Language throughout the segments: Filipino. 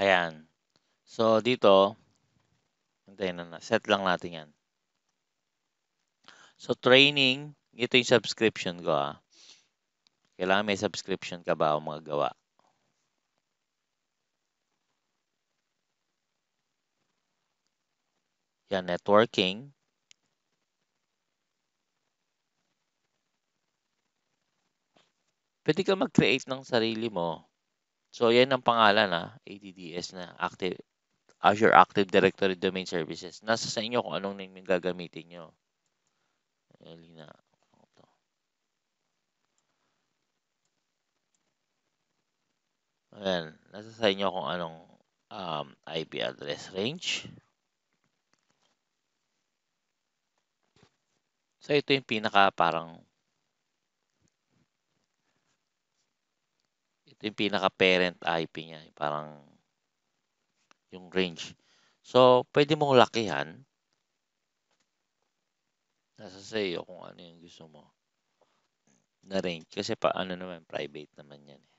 Ayan. So, dito, hintayin na, Set lang natin yan. So, training, ito yung subscription ko ha. Ah. Kailangan may subscription ka ba o mga gawa. Yan, networking. Pwede ka mag-create ng sarili mo So, yan ang pangalan na ah, ADDS na Active Azure Active Directory Domain Services. Nasa sa inyo kung anong name yung gagamitin nyo. Elina. Ayan. Nasa sa inyo kung anong um, IP address range. So, ito yung pinaka parang yung pinaka-parent IP niya. Parang yung range. So, pwede mong lakihan. Nasa sa'yo iyo kung ano yung gusto mo na range. Kasi pa, ano naman, private naman yan. Eh.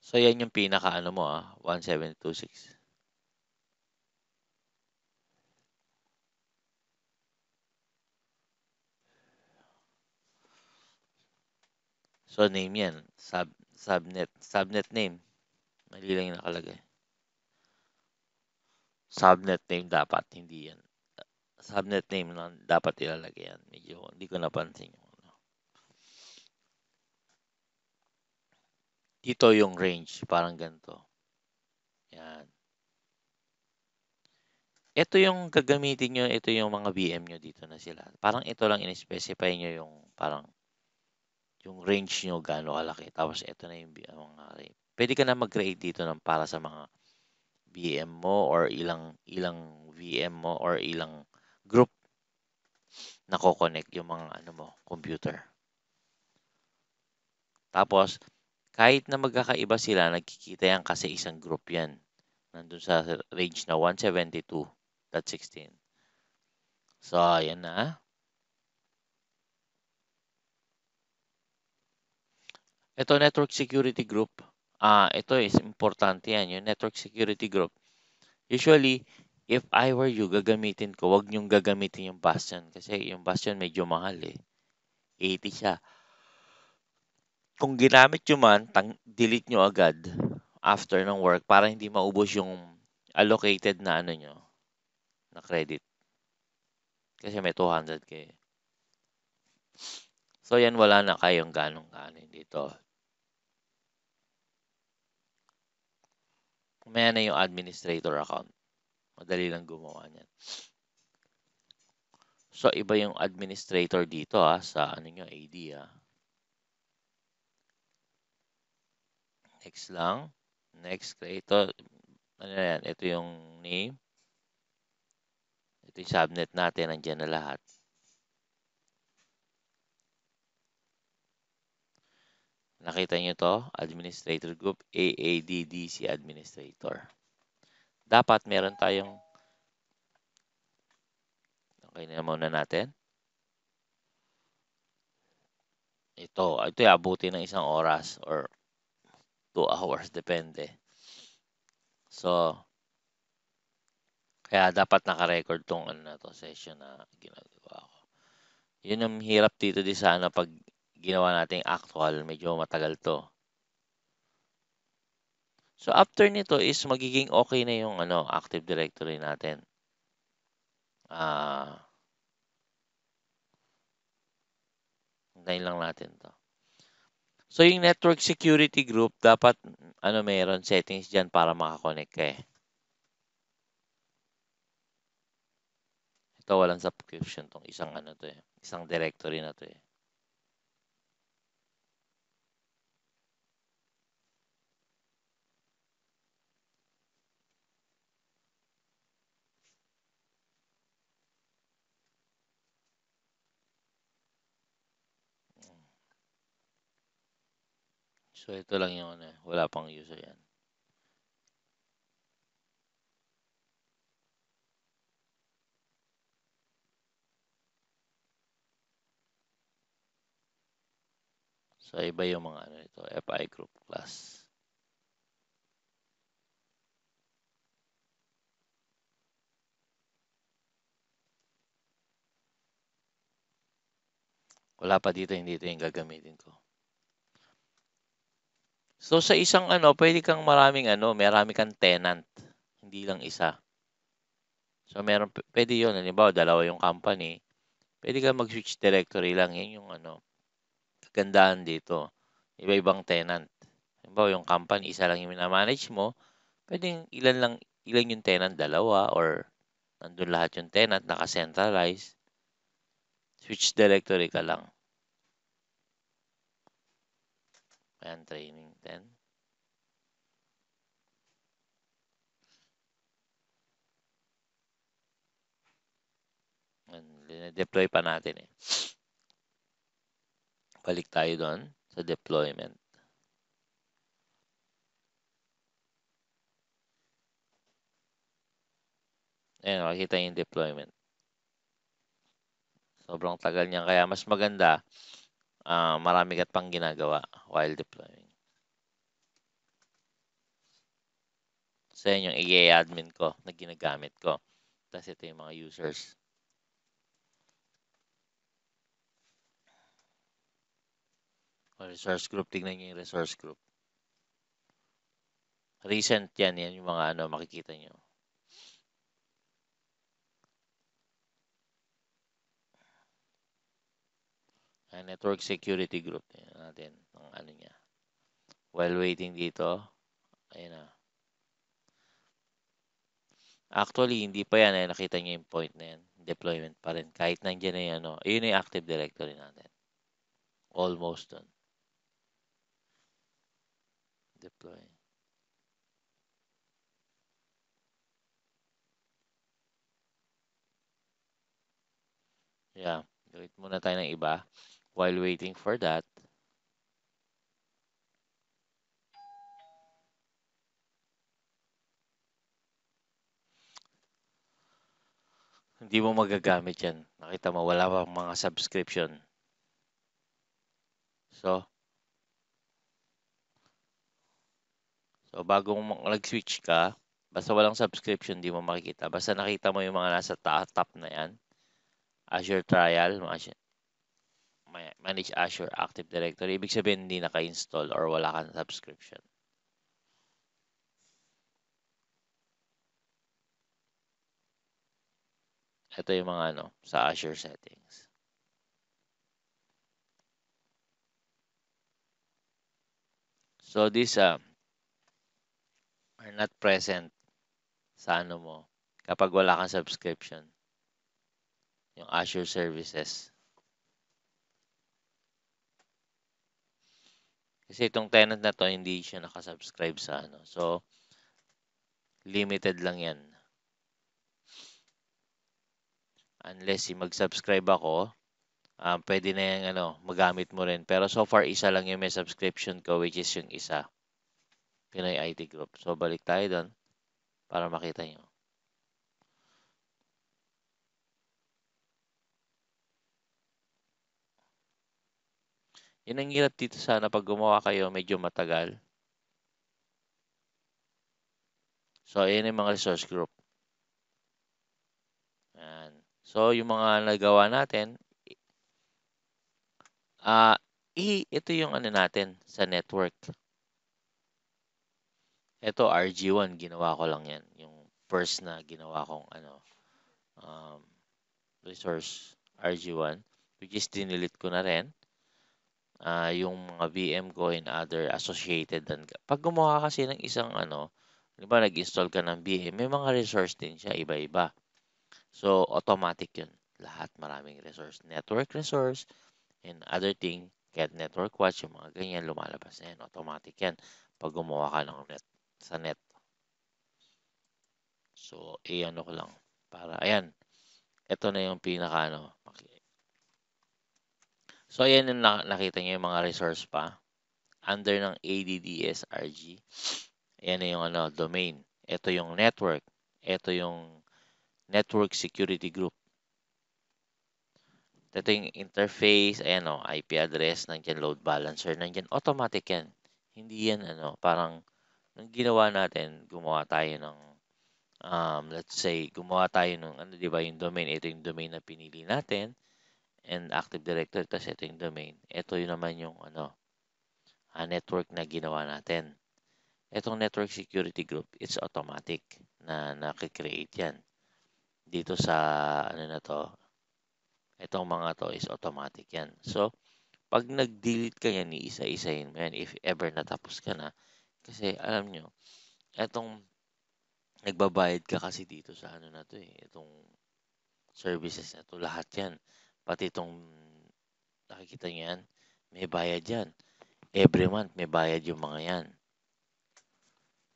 So, yan yung pinaka ano mo ah, 1726. So, name yan. Sub, subnet. Subnet name. Mali lang yung nakalagay. Subnet name dapat. Hindi yan. Subnet name lang dapat ilalagay yan. Medyo hindi ko napansin yung ano. Dito yung range. Parang ganito. Yan. Ito yung gagamitin nyo. Ito yung mga VM nyo dito na sila. Parang ito lang in-specify nyo yung parang yung range nyo gaano kalaki. Tapos ito na yung mga pwede ka na mag-create dito ng para sa mga VM mo or ilang ilang VM mo or ilang group na ko-connect yung mga ano mo, computer. Tapos, kahit na magkakaiba sila, nagkikita yan kasi isang group yan. Nandun sa range na 172.16. So, ayan na. Ito, network security group. Ah, uh, ito is importante yan, yung network security group. Usually, if I were you, gagamitin ko, wag niyong gagamitin yung bastion. Kasi yung bastion medyo mahal eh. 80 siya. Kung ginamit nyo man, tang delete nyo agad after ng work para hindi maubos yung allocated na ano nyo, na credit. Kasi may 200 kayo. So, yan wala na kayong ganong-ganon dito. Kumaya na yung administrator account. Madali lang gumawa niyan. So, iba yung administrator dito ha, ah, sa ano nyo, AD ha. Ah. Next lang. Next, ito, ano yan, ito yung name. Ito yung subnet natin, nandiyan na lahat. Nakita nyo to? Administrator group, AADDC administrator. Dapat meron tayong Okay na muna natin. Ito, ito ay abuti ng isang oras or 2 hours, depende. So, kaya dapat naka-record tong ano na to, session na ginagawa ko. Yun ang hirap dito di sana pag ginawa nating actual, medyo matagal to. So after nito is magiging okay na yung ano, Active Directory natin. Ah. Uh, lang natin to. So yung network security group dapat ano mayroon settings diyan para makakonect kay. eh. Ito walang subscription tong isang ano to eh, isang directory na to eh. So, ito lang yung ano, wala pang user yan. So, iba yung mga ano ito, FI group class. Wala pa dito, hindi ito yung gagamitin ko. So sa isang ano, pwede kang maraming ano, marami kang tenant, hindi lang isa. So meron pwede 'yon, halimbawa dalawa yung company, pwede kang mag-switch directory lang, 'yan yung ano kagandahan dito. Iba-ibang tenant. Halimbawa yung company, isa lang yung minamanage mo, pwedeng ilan lang ilan yung tenant, dalawa or nandun lahat yung tenant, naka centralized Switch directory ka lang. Ayan, training then. Dine-deploy pa natin eh. Balik tayo doon sa deployment. Ayan, makikita yung deployment. Sobrang tagal niyan. Kaya mas maganda, uh, marami ka't pang ginagawa while deploying. So, yan yung EA-admin ko na ginagamit ko. Tapos, ito yung mga users. O resource group. Tingnan nyo yung resource group. Recent yan. Yan yung mga ano makikita nyo. Ay, ah, network security group. Yan natin. Ang ano niya. While waiting dito. Ayan na. Ah. Actually, hindi pa yan. Eh. Nakita niyo yung point na yan. Deployment pa rin. Kahit nandiyan na yan. No? Yun yung Active Directory natin. Almost done. Deploy. Yeah. Gawit muna tayo ng iba. While waiting for that, Hindi mo magagamit yan. Nakita mo, wala pa mga subscription. So, so bago mag switch ka, basta walang subscription, hindi mo makikita. Basta nakita mo yung mga nasa top na yan. Azure Trial, manage Azure Active Directory. Ibig sabihin, hindi naka-install or wala kang subscription. Ito yung mga ano, sa Azure settings. So these uh, are not present sa ano mo kapag wala kang subscription. Yung Azure services. Kasi itong tenant na to hindi siya nakasubscribe sa ano. So limited lang yan Unless si mag-subscribe ako, um, pwede na yung ano, magamit mo rin. Pero so far, isa lang yung may subscription ko, which is yung isa. Pinoy IT Group. So, balik tayo doon para makita nyo. Yan ang hirap dito sana pag gumawa kayo, medyo matagal. So, ayan yung mga resource group. So, yung mga nagawa natin, ah, uh, ito yung ano natin sa network. Ito, RG1, ginawa ko lang yan. Yung first na ginawa kong ano, um, resource RG1, which is dinilit ko na rin. Uh, yung mga VM ko and other associated. And, pag gumawa kasi ng isang ano, di ba nag-install ka ng VM, may mga resource din siya, iba-iba. So, automatic yun. Lahat maraming resource. Network resource and other thing. get network watch, yung mga ganyan, lumalabas na yan. Automatic yan. Pag gumawa ka ng net, sa net. So, i-ano ko lang. Para, ayan. Ito na yung pinaka, ano. So, ayan yung nakita nyo yung mga resource pa. Under ng ADDSRG. Ayan na yung ano, domain. Ito yung network. Ito yung Network Security Group. Ito yung interface, ayan o, oh, IP address, nandiyan load balancer, nandiyan automatic yan. Hindi yan ano, parang nang ginawa natin, gumawa tayo ng um, let's say gumawa tayo ng ano 'di ba yung domain, ito yung domain na pinili natin and Active Directory tapos ito yung domain. Ito yun naman yung ano a ah, network na ginawa natin. Itong network security group, it's automatic na nakikreate yan dito sa ano na to, itong mga to is automatic yan. So, pag nag-delete ka yan, iisa-isahin mo yan if ever natapos ka na. Kasi alam nyo, itong nagbabayad ka kasi dito sa ano na to eh, itong services na to, lahat yan. Pati itong nakikita nyo yan, may bayad yan. Every month may bayad yung mga yan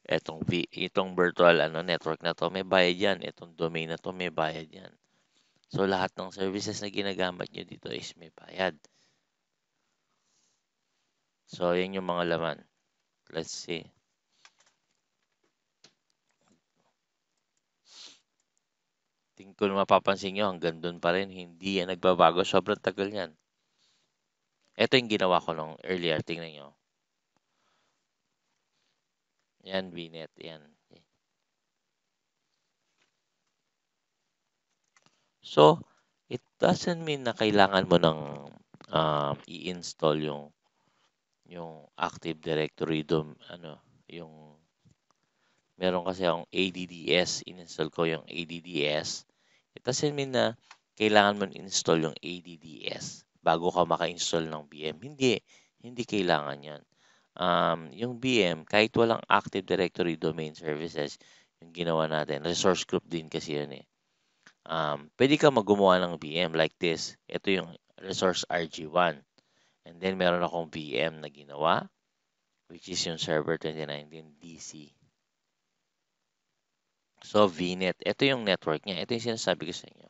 etong v, itong virtual ano network na to may bayad yan itong domain na to may bayad yan so lahat ng services na ginagamit niyo dito is may bayad so yan yung mga laman let's see tingin ko mapapansin nyo hanggang doon pa rin hindi yan nagbabago sobrang tagal yan ito yung ginawa ko nung earlier tingnan nyo yan, VNet. Yan. So, it doesn't mean na kailangan mo ng um, i-install yung yung Active Directory dom ano, yung meron kasi akong ADDS, in-install ko yung ADDS. It doesn't mean na kailangan mo install yung ADDS bago ka maka-install ng VM. Hindi, hindi kailangan yan um, yung BM, kahit walang Active Directory Domain Services, yung ginawa natin, resource group din kasi yun eh. Um, pwede ka magumawa ng VM like this. Ito yung resource RG1. And then, meron akong VM na ginawa, which is yung server 2019 DC. So, VNet. Ito yung network niya. Ito yung sinasabi ko sa inyo.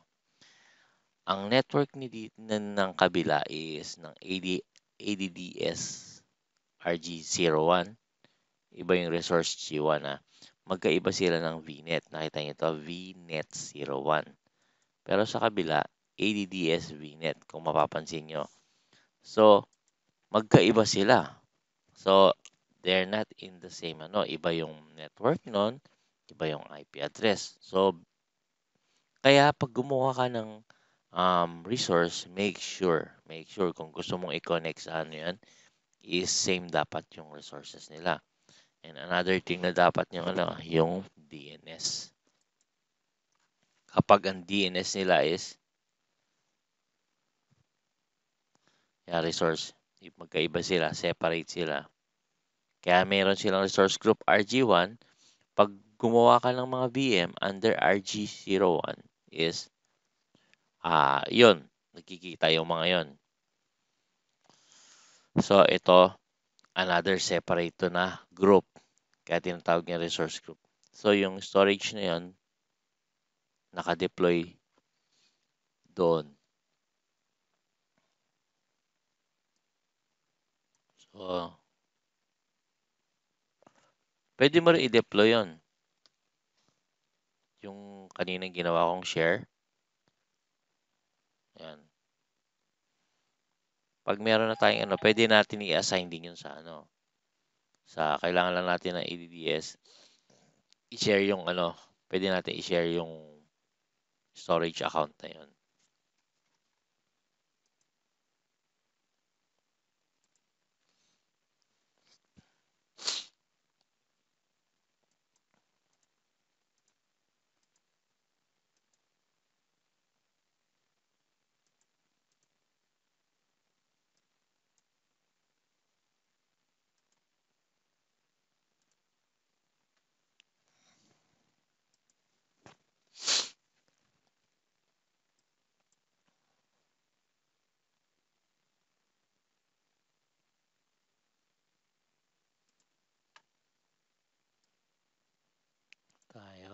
Ang network ni, ng, ng kabila is ng AD, ADDS RG01. Iba yung resource G1 ha. Ah. Magkaiba sila ng VNet. Nakita nyo ito, VNet 01. Pero sa kabila, ADDS VNet kung mapapansin nyo. So, magkaiba sila. So, they're not in the same ano. Iba yung network nun, iba yung IP address. So, kaya pag gumawa ka ng um, resource, make sure, make sure kung gusto mong i-connect sa ano yan, is same dapat yung resources nila. And another thing na dapat nyo alam, yung ano, DNS. Kapag ang DNS nila is yeah, resource, if magkaiba sila, separate sila. Kaya meron silang resource group RG1. Pag gumawa ka ng mga VM under RG01 is ah, uh, yun, nakikita yung mga yon So, ito, another separate na group. Kaya tinatawag niya resource group. So, yung storage na yun, nakadeploy doon. So, pwede mo rin i-deploy yun. Yung kanina ginawa kong share. pag meron na tayong ano, pwede natin i-assign din yun sa ano. Sa kailangan lang natin ng ADDS i-share yung ano, pwede natin i-share yung storage account na yun.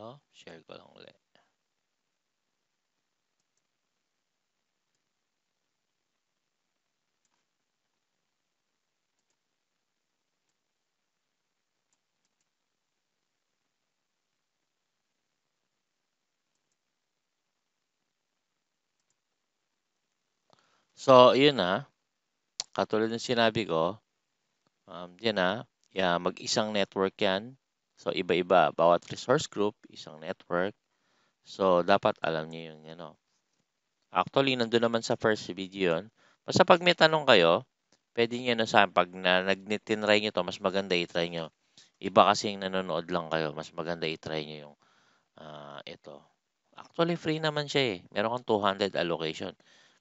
のシェルゴロンレ。So, yun na. Katulad ng sinabi ko, um, yan na. Yeah, mag-isang network yan. So, iba-iba. Bawat resource group, isang network. So, dapat alam niyo yung ano. Actually, nandun naman sa first video yun. Basta pag may tanong kayo, pwede niyo na sa pag na, nag-tinry nyo to, mas maganda i-try nyo. Iba kasing nanonood lang kayo, mas maganda i-try nyo yung uh, ito. Actually, free naman siya eh. Meron kang 200 allocation.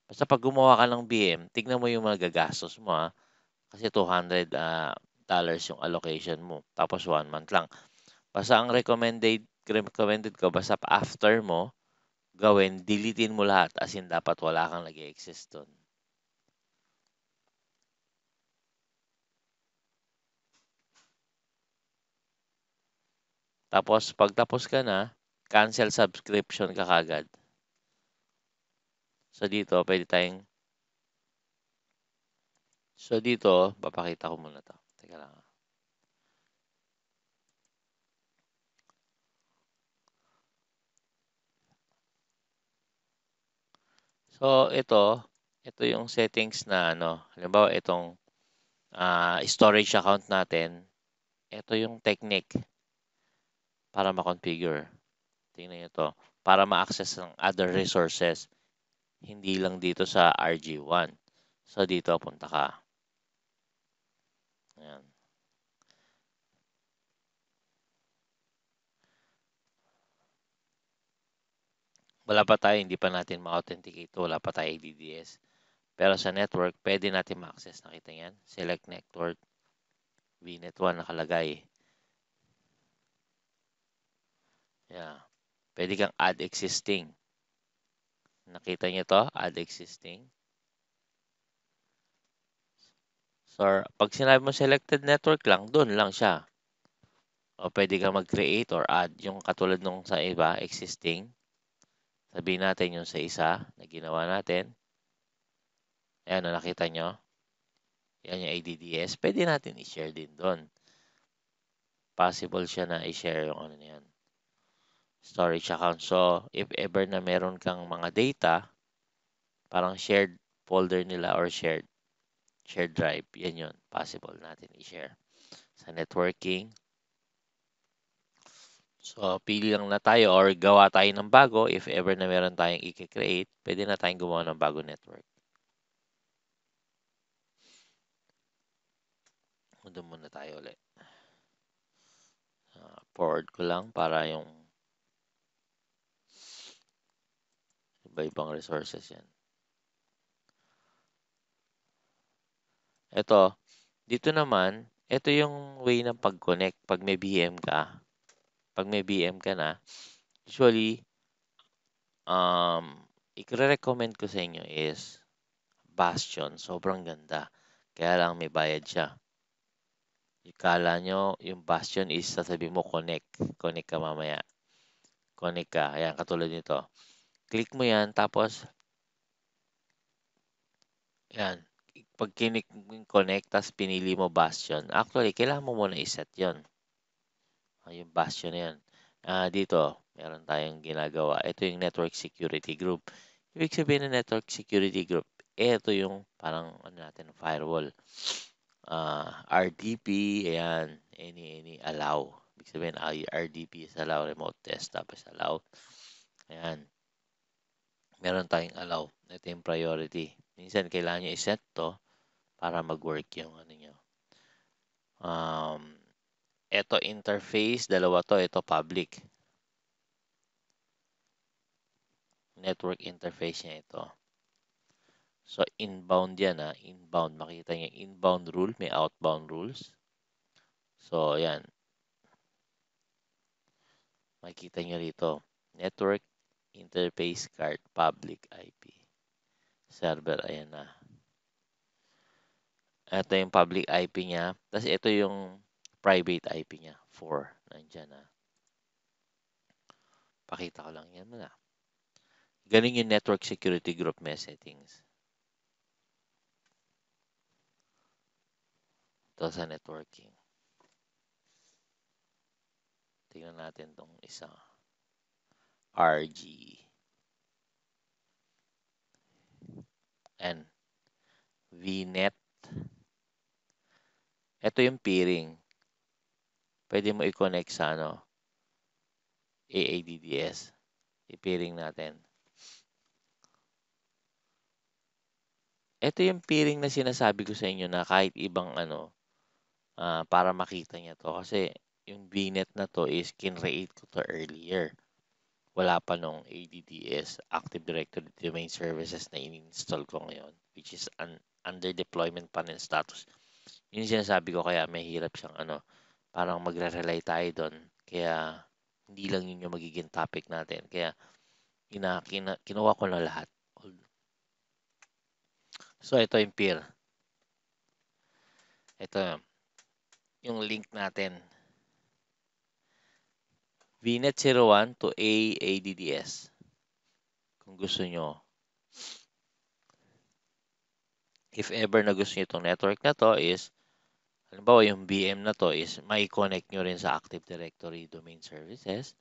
Basta pag gumawa ka ng BM, tignan mo yung mga gagastos mo ha. Kasi 200 uh, ah, dollars yung allocation mo. Tapos 1 month lang. Basta ang recommended, recommended ko, basta after mo, gawin, deletein mo lahat. As in, dapat wala kang lagi exist doon. Tapos, pagtapos tapos ka na, cancel subscription ka kagad. So, dito, pwede tayong... So, dito, papakita ko muna to. Teka lang. Ah. So ito, ito yung settings na ano, halimbawa itong uh, storage account natin, ito yung technique para ma-configure. Tingnan niyo ito, para ma-access ng other resources, hindi lang dito sa RG1. So dito punta ka. Ayan. wala pa tayo, hindi pa natin ma-authenticate wala pa tayo DDS. Pero sa network, pwede natin ma-access. Nakita yan? Select network. VNet 1 nakalagay. Yeah. Pwede kang add existing. Nakita niyo to? Add existing. So, pag sinabi mo selected network lang, doon lang siya. O pwede kang mag-create or add yung katulad nung sa iba, existing. Sabihin natin yung sa isa na ginawa natin. Ayan, o, nakita nyo. Yan yung ADDS. Pwede natin i-share din doon. Possible siya na i-share yung ano na yan. Storage account. So, if ever na meron kang mga data, parang shared folder nila or shared shared drive, yan yun. Possible natin i-share. Sa networking, So, pili lang na tayo or gawa tayo ng bago. If ever na meron tayong i-create, pwede na tayong gumawa ng bago network. Doon muna tayo ulit. Uh, forward ko lang para yung iba-ibang resources yan. Ito, dito naman, ito yung way ng pag-connect pag may BM ka pag may BM ka na, usually, um, i-recommend ko sa inyo is Bastion. Sobrang ganda. Kaya lang may bayad siya. Ikala nyo, yung Bastion is sasabihin mo connect. Connect ka mamaya. Connect ka. Ayan, katulad nito. Click mo yan, tapos yan. Pag kinik connect, tapos pinili mo Bastion. Actually, kailangan mo muna iset yon Ah, yung bastion na yan. Uh, ah, dito, meron tayong ginagawa. Ito yung network security group. Ibig sabihin ng network security group, ito yung parang ano natin, firewall. Uh, ah, RDP, ayan, any, any, allow. Ibig sabihin, RDP is allow, remote test, tapos allow. Ayan. Meron tayong allow. Ito yung priority. Minsan, kailangan nyo iset to para mag-work yung ano nyo. Um, ito interface, dalawa to, ito public. Network interface niya ito. So, inbound yan ha. Ah. Inbound, makita niya. Inbound rule, may outbound rules. So, ayan. Makita niyo dito. Network interface card, public IP. Server, ayan na. Ah. Ito yung public IP niya. Tapos, ito yung private IP niya. 4. Nandiyan ah. Pakita ko lang yan muna. Galing yung network security group mesh settings. Ito sa networking. Tingnan natin tong isa. RG. And VNet. Ito yung peering pwede mo i-connect sa ano, AADDS. I-peering natin. Ito yung peering na sinasabi ko sa inyo na kahit ibang ano, uh, para makita niya to. Kasi yung VNet na to is kinreate ko to earlier. Wala pa nung ADDS, Active Directory Domain Services na in-install ko ngayon, which is un- under deployment pa rin status. Yun sinasabi ko kaya may hirap siyang ano, parang magre-rely tayo doon. Kaya, hindi lang yun yung magiging topic natin. Kaya, ina, kina, kinuha ko na lahat. So, ito yung peer. Ito, yung link natin. VNet01 to AADDS. Kung gusto nyo. If ever na gusto nyo itong network na to is Halimbawa, yung VM na to is mai-connect nyo rin sa Active Directory Domain Services.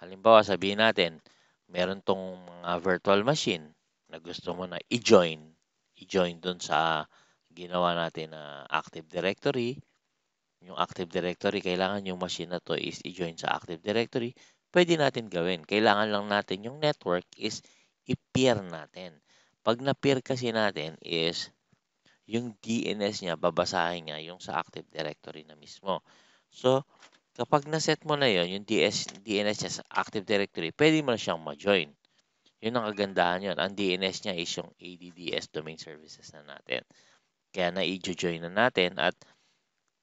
Halimbawa, sabihin natin, meron tong mga virtual machine na gusto mo na i-join. I-join dun sa ginawa natin na Active Directory. Yung Active Directory, kailangan yung machine na to is i-join sa Active Directory. Pwede natin gawin. Kailangan lang natin yung network is i-peer natin. Pag na-peer kasi natin is yung DNS niya, babasahin niya yung sa Active Directory na mismo. So, kapag na-set mo na yon yung DS, DNS niya sa Active Directory, pwede mo na siyang ma-join. Yun ang kagandahan yun. Ang DNS niya is yung ADDS domain services na natin. Kaya na-join na natin at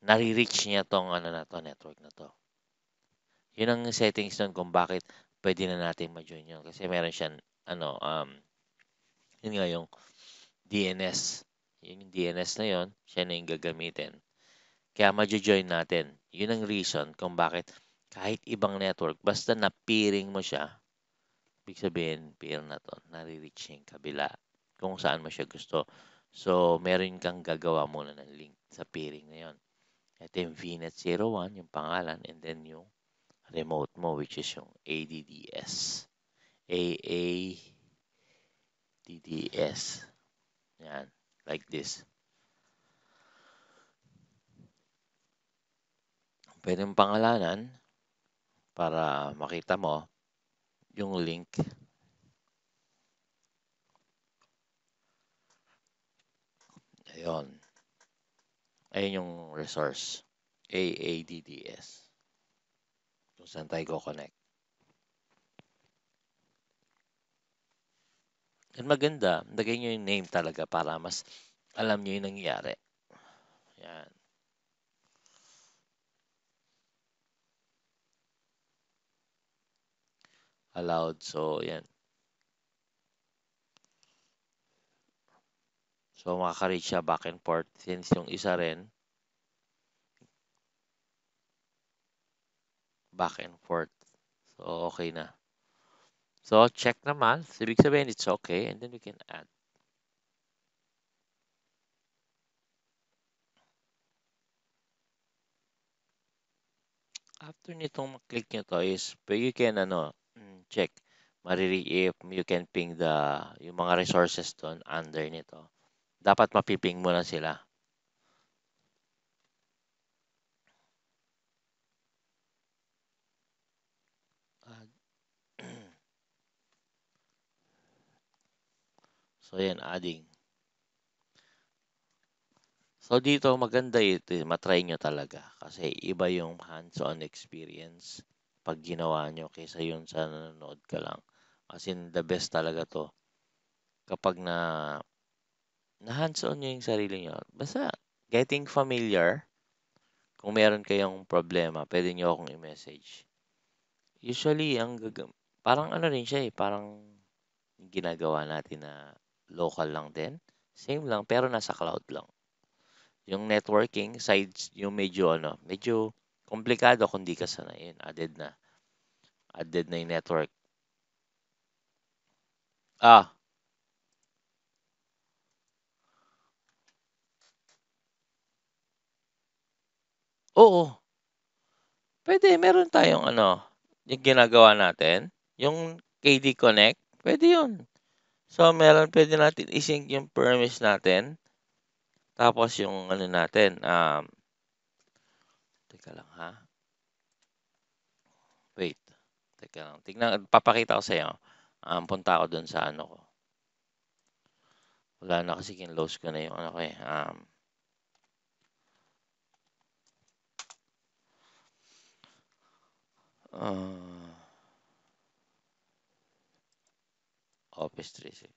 nare-reach niya tong ano na to, network na to. Yun ang settings nun kung bakit pwede na natin ma-join yun. Kasi meron siyang ano, um, yun nga yung DNS yung DNS na yon, siya na yung gagamitin. Kaya majo-join natin. Yun ang reason kung bakit kahit ibang network, basta na-peering mo siya, ibig sabihin, peer na to, nare-reach yung kabila kung saan mo siya gusto. So, meron kang gagawa muna ng link sa peering na yon. Ito yung VNet01, yung pangalan, and then yung remote mo, which is yung ADDS. AA AADDS. Yan like this. Pwede mong pangalanan para makita mo yung link Ayun. Ayun yung resource. AADDS. Kung saan tayo connect And maganda, lagay nyo yung name talaga para mas alam nyo yung nangyayari. Yan. Allowed. So, yan. So, makaka-reach siya back and forth since yung isa rin back and forth. So, okay na. So, check naman. Ibig sabihin, it's okay. And then we can add. After nitong click nyo to is, you can ano, mm, check. Mariri if you can ping the, yung mga resources doon under nito. Dapat mapiping mo na sila. So, yan, adding. So, dito maganda ito. Eh, matry nyo talaga. Kasi iba yung hands-on experience pag ginawa nyo kaysa yun sa nanonood ka lang. As in, the best talaga to. Kapag na na hands-on nyo yung sarili nyo. Basta, getting familiar. Kung meron kayong problema, pwede nyo akong i-message. Usually, ang parang ano rin siya eh, parang ginagawa natin na local lang din. Same lang, pero nasa cloud lang. Yung networking sides, yung medyo ano, medyo komplikado kung di ka sanay. Yun, added na. Added na yung network. Ah. Oo. Pwede, meron tayong ano, yung ginagawa natin, yung KD Connect, pwede yun. So, meron pwede natin isync yung permis natin. Tapos yung ano natin. Um, teka lang ha. Wait. Teka lang. Tignan, papakita ko sa iyo. Um, punta ako dun sa ano ko. Wala na kasi kinlose ko na yung ano ko eh. Um, uh, Office 365.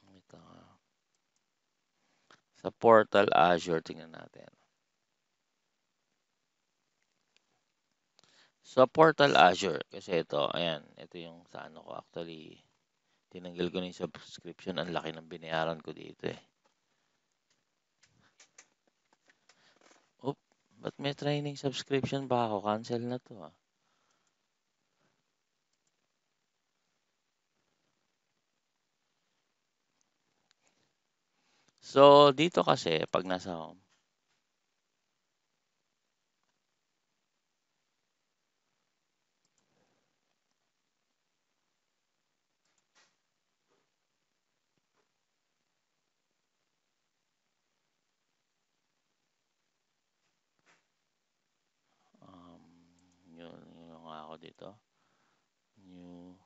Ito Sa portal Azure, tingnan natin. Sa portal Azure, kasi ito, ayan, ito yung sa ano ko. Actually, tinanggal ko na yung subscription. Ang laki ng binayaran ko dito eh. Oop, ba't may training subscription ba ako? Cancel na to ah. So, dito kasi, pag nasa home, um, dito. New.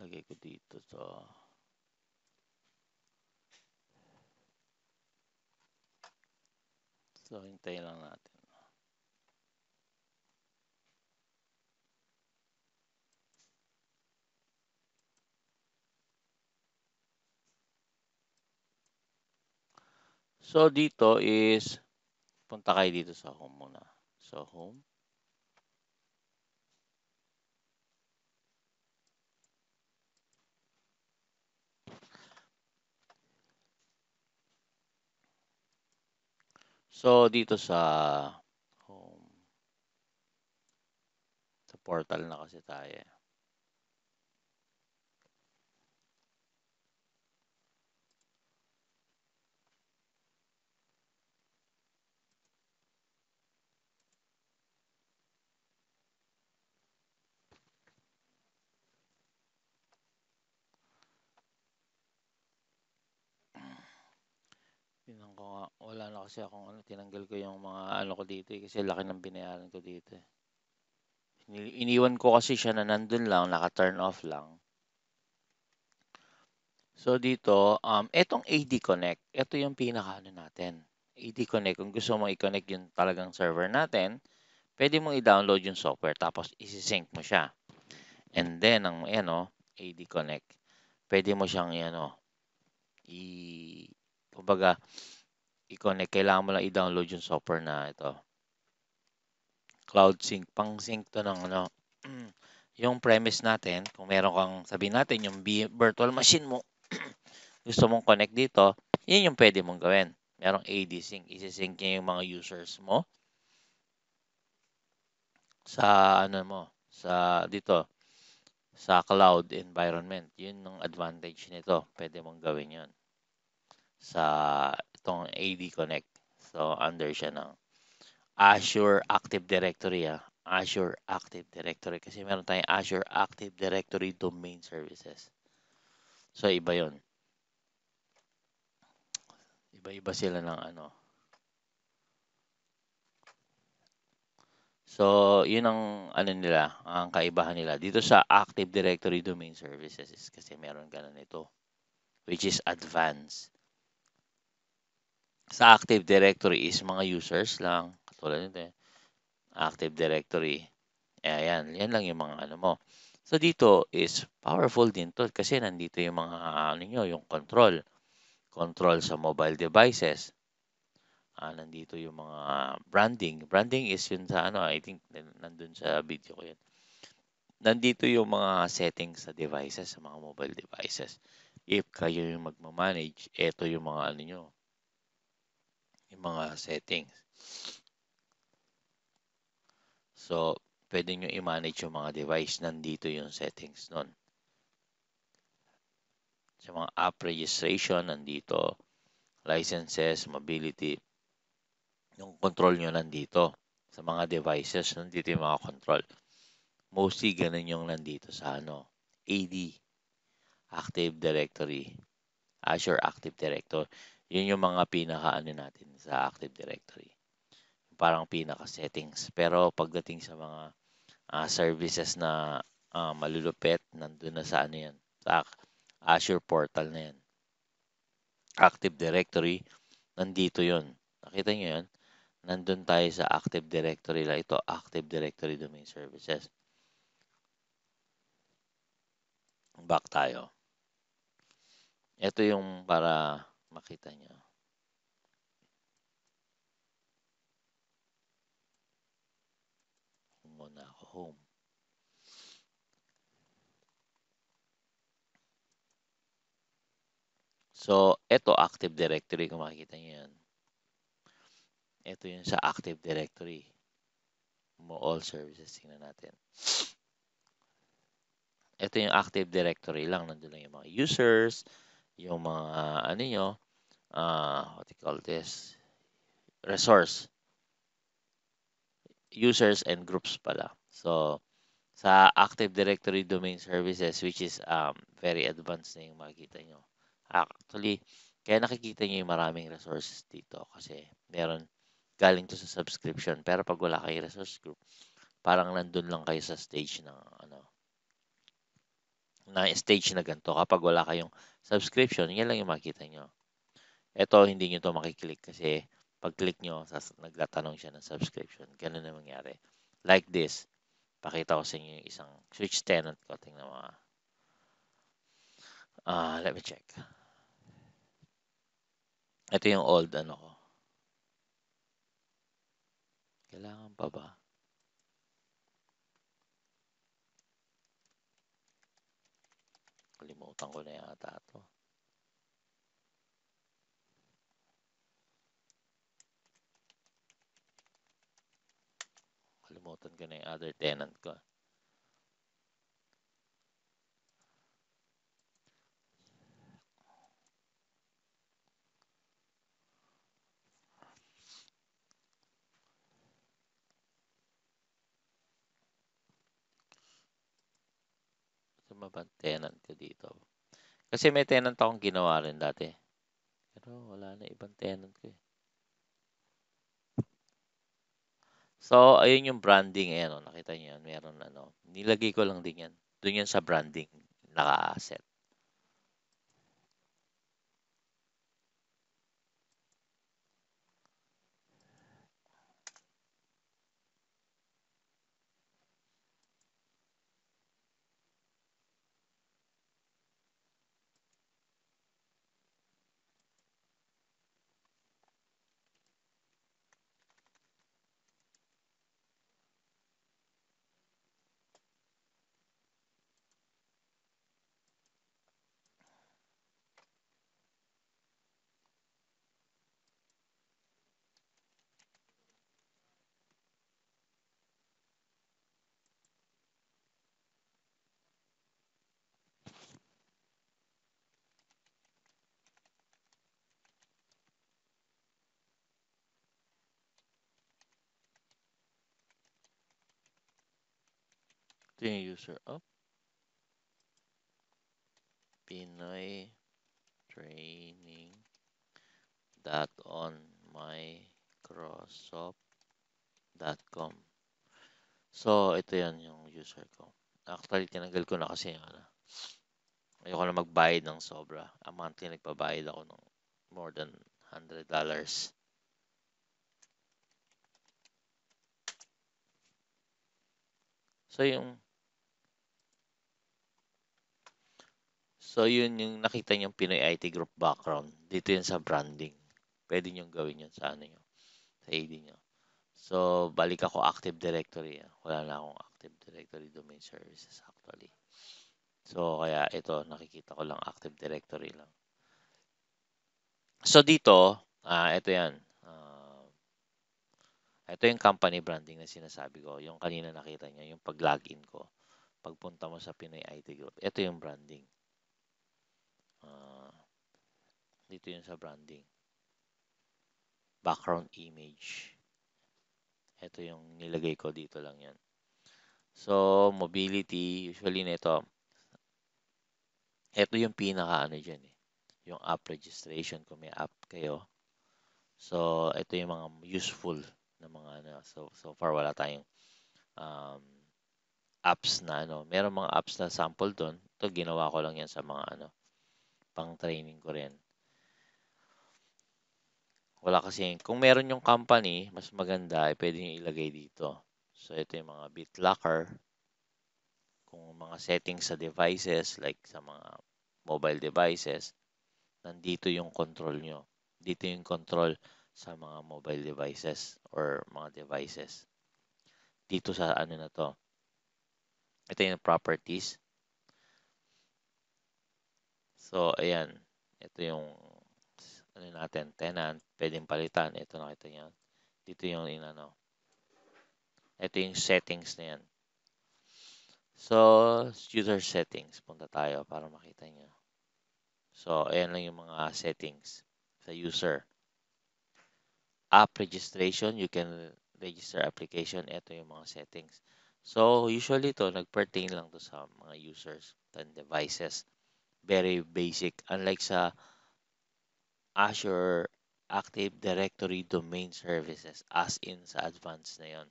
Lagay ko dito to. So, hintayin lang natin. So, dito is, punta kayo dito sa home muna. So, home. So, dito sa um, sa portal na kasi tayo. Eh. Tinan ko nga, wala na kasi akong ano, tinanggal ko yung mga ano ko dito eh, kasi laki ng binayaran ko dito eh. Iniwan ko kasi siya na nandun lang, naka-turn off lang. So dito, um, etong AD Connect, ito yung pinaka ano natin. AD Connect, kung gusto mong i-connect yung talagang server natin, pwede mong i-download yung software tapos isi-sync mo siya. And then, ang ano, oh, AD Connect, pwede mo siyang ano, i Kumbaga, i-connect, kailangan mo lang i-download yung software na ito. Cloud Sync. Pang sync to ng ano, yung premise natin, kung meron kang, sabihin natin, yung virtual machine mo, gusto mong connect dito, yun yung pwede mong gawin. Merong AD sync. isi-sync niya yung mga users mo sa ano mo, sa dito sa cloud environment. Yun ang advantage nito. Pwede mong gawin 'yon sa itong AD Connect. So, under siya ng Azure Active Directory. Ha? Ah. Azure Active Directory. Kasi meron tayong Azure Active Directory Domain Services. So, iba yon Iba-iba sila ng ano. So, yun ang ano nila, ang kaibahan nila. Dito sa Active Directory Domain Services kasi meron ganun ito. Which is advanced sa Active Directory is mga users lang. Katulad nito. eh. Active Directory. Eh, ayan, yan lang yung mga ano mo. So, dito is powerful din to kasi nandito yung mga ano nyo, yung control. Control sa mobile devices. Ah, nandito yung mga branding. Branding is yun sa ano, I think nandun sa video ko yun. Nandito yung mga settings sa devices, sa mga mobile devices. If kayo yung magmamanage, ito yung mga ano nyo, yung mga settings. So, pwede nyo i-manage yung mga device. Nandito yung settings nun. Sa mga app registration, nandito. Licenses, mobility. Yung control nyo nandito. Sa mga devices, nandito yung mga control. Mostly, ganun yung nandito sa ano. AD. Active Directory. Azure Active Directory yun yung mga pinaka-ano natin sa Active Directory. Parang pinaka-settings. Pero pagdating sa mga uh, services na uh, ah, malulupet, nandun na sa ano yan, sa Azure portal na yan. Active Directory, nandito yon Nakita nyo yun? Nandun tayo sa Active Directory lang. Ito, Active Directory Domain Services. Back tayo. Ito yung para makita nyo. Muna ako home. So, ito Active Directory kung makikita nyo yan. Ito yung sa Active Directory. Mo all services. Tingnan natin. Ito yung Active Directory lang. Nandun lang yung mga users, yung mga ano nyo, uh, what do you call this, resource, users and groups pala. So, sa Active Directory Domain Services, which is um, very advanced na yung makikita nyo. Actually, kaya nakikita nyo yung maraming resources dito kasi meron galing to sa subscription. Pero pag wala kayo resource group, parang nandun lang kayo sa stage ng ano, na stage na ganito kapag wala kayong subscription, yan lang yung makita nyo. Ito, hindi nyo to makiklik kasi pag click nyo, sas, nagtatanong siya ng subscription. Ganun na mangyari. Like this, pakita ko sa inyo yung isang switch tenant ko. Tingnan mo. Uh, let me check. Ito yung old ano ko. Kailangan pa ba? Nakalimutan ko na yata ito. Kalimutan ko na yung other tenant ko. lumabang tenant ko dito. Kasi may tenant akong ginawa rin dati. Pero wala na ibang tenant ko eh. So, ayun yung branding. Ayan, oh, nakita niyo yan. Meron ano. Nilagay ko lang din yan. Doon yan sa branding. Naka-asset. Clean user up. Pinoy training dot on microsoft.com So, ito yan yung user ko. Actually, tinanggal ko na kasi yung ano. Ayoko na magbayad ng sobra. A monthly nagpabayad ako ng more than $100. So, yung So, yun yung nakita niyong Pinoy IT Group background. Dito yun sa branding. Pwede niyong gawin yun sa ano niyo, sa AD niyo. So, balik ako Active Directory. Wala na akong Active Directory Domain Services actually. So, kaya ito, nakikita ko lang Active Directory lang. So, dito, ah, uh, ito yan. Uh, ito yung company branding na sinasabi ko. Yung kanina nakita niyo, yung pag-login ko. Pagpunta mo sa Pinoy IT Group. Ito yung branding. Uh, dito yun sa branding. Background image. Ito yung nilagay ko dito lang yan. So, mobility, usually nito, ito yung pinaka ano dyan eh. Yung app registration kung may app kayo. So, ito yung mga useful na mga ano. So, so far wala tayong um, apps na ano. Meron mga apps na sample doon. Ito, ginawa ko lang yan sa mga ano, pang training ko rin. Wala kasi, kung meron yung company, mas maganda, eh, pwede nyo ilagay dito. So, ito yung mga BitLocker. Kung mga settings sa devices, like sa mga mobile devices, nandito yung control nyo. Dito yung control sa mga mobile devices or mga devices. Dito sa ano na to. Ito yung properties. So, ayan. Ito yung ano natin, tenant. Pwedeng palitan. Ito nakita niya. Dito yung inano. Ito yung settings na yan. So, user settings. Punta tayo para makita niyo. So, ayan lang yung mga settings sa user. App registration. You can register application. Ito yung mga settings. So, usually to nag-pertain lang to sa mga users and devices very basic. Unlike sa Azure Active Directory Domain Services as in sa advanced na yon.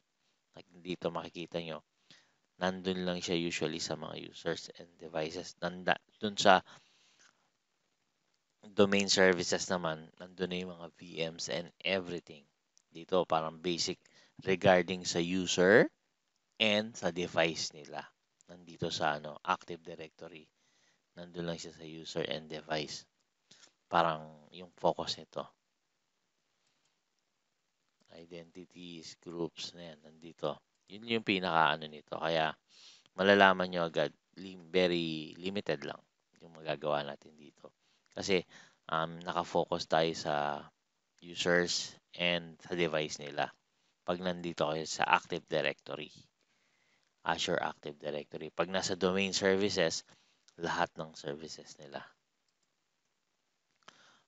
Like dito makikita nyo, nandun lang siya usually sa mga users and devices. Nanda, dun sa domain services naman, nandun na yung mga VMs and everything. Dito parang basic regarding sa user and sa device nila. Nandito sa ano, Active Directory nandun lang siya sa user and device. Parang yung focus nito. Identities, groups na yan, nandito. Yun yung pinaka ano nito. Kaya malalaman nyo agad, lim very limited lang yung magagawa natin dito. Kasi um, nakafocus tayo sa users and sa device nila. Pag nandito kayo sa Active Directory, Azure Active Directory. Pag nasa Domain Services, lahat ng services nila.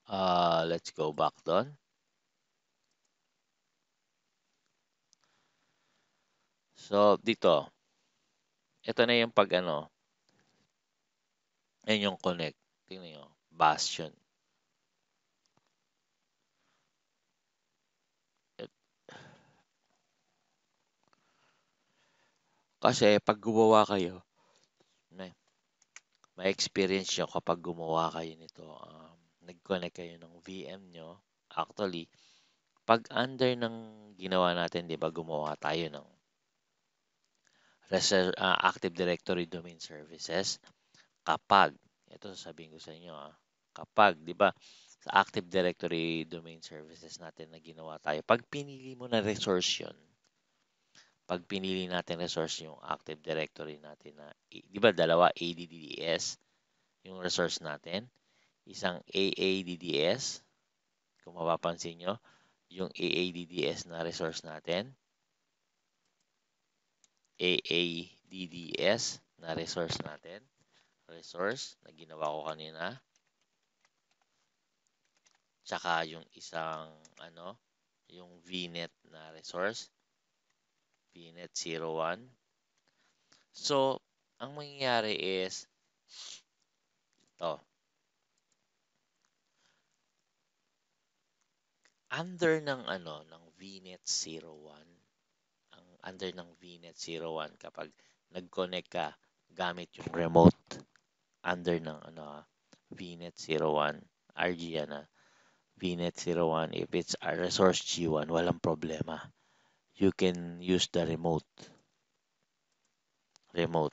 Uh, let's go back doon. So, dito. Ito na yung pag ano. Yan yung connect. Tingnan nyo. Bastion. Kasi pag gumawa kayo, ma-experience nyo kapag gumawa kayo nito. Um, nag-connect kayo ng VM nyo. Actually, pag under ng ginawa natin, di ba, gumawa tayo ng reser- uh, Active Directory Domain Services kapag, ito sasabihin ko sa inyo, ah, kapag, di ba, sa Active Directory Domain Services natin na ginawa tayo, pag pinili mo na resource yun, pag pinili natin resource yung Active Directory natin na, di ba dalawa ADDS yung resource natin, isang AADDS, kung mapapansin nyo, yung AADDS na resource natin, AADDS na resource natin, resource na ginawa ko kanina, tsaka yung isang ano, yung VNet na resource, P net 01. So, ang mangyayari is ito. Under ng ano, ng VNet 01, ang under ng VNet 01 kapag nag-connect ka gamit yung remote under ng ano ah, VNet 01, RG yan na. VNet 01 if it's a resource G1, walang problema you can use the remote. Remote.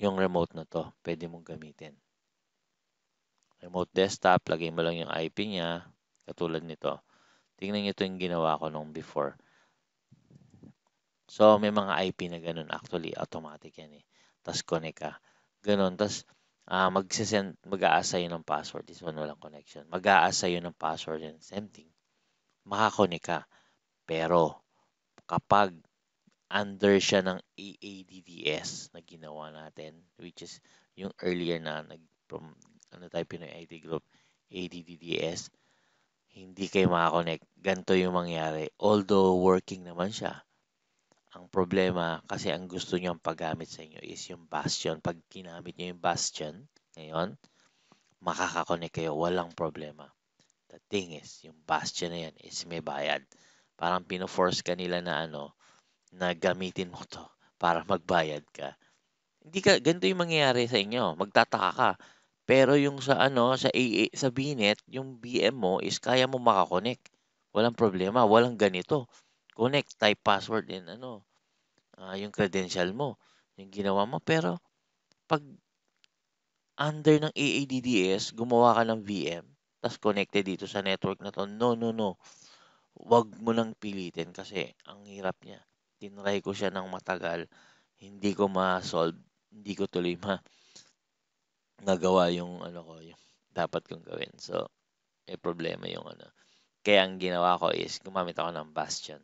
Yung remote na to, pwede mong gamitin. Remote desktop, lagay mo lang yung IP niya, katulad nito. Tingnan niyo ito yung ginawa ko nung before. So, may mga IP na ganun. Actually, automatic yan eh. Tapos connect ka. Ganun. Tapos, uh, ah, mag-send, mag-a-assign ng password. This one walang connection. Mag-a-assign ng password and same thing. Makakonek ka. Pero kapag under siya ng e AADDS na ginawa natin, which is yung earlier na nag from ano tayo Pinoy IT Group, ADDDS, hindi kayo makakonect. Ganito yung mangyari. Although working naman siya, ang problema kasi ang gusto ang paggamit sa inyo is yung bastion. Pag ginamit niyo yung bastion, ngayon, makakakonek kayo. Walang problema. The thing is, yung bastion na yan is may bayad. Parang pinoforce force ka nila na ano, na gamitin mo to para magbayad ka. Hindi ka, ganito yung mangyayari sa inyo. Magtataka ka. Pero yung sa ano, sa AA, sa BNet, yung BM mo is kaya mo makakonect. Walang problema, walang ganito. Connect, type password din ano, uh, yung credential mo, yung ginawa mo. Pero pag under ng AADDS, gumawa ka ng VM, tapos connected dito sa network na to. No, no, no wag mo nang pilitin kasi ang hirap niya. Tinry ko siya ng matagal, hindi ko ma-solve, hindi ko tuloy ma nagawa yung ano ko, yung dapat kong gawin. So, may problema yung ano. Kaya ang ginawa ko is gumamit ako ng Bastion.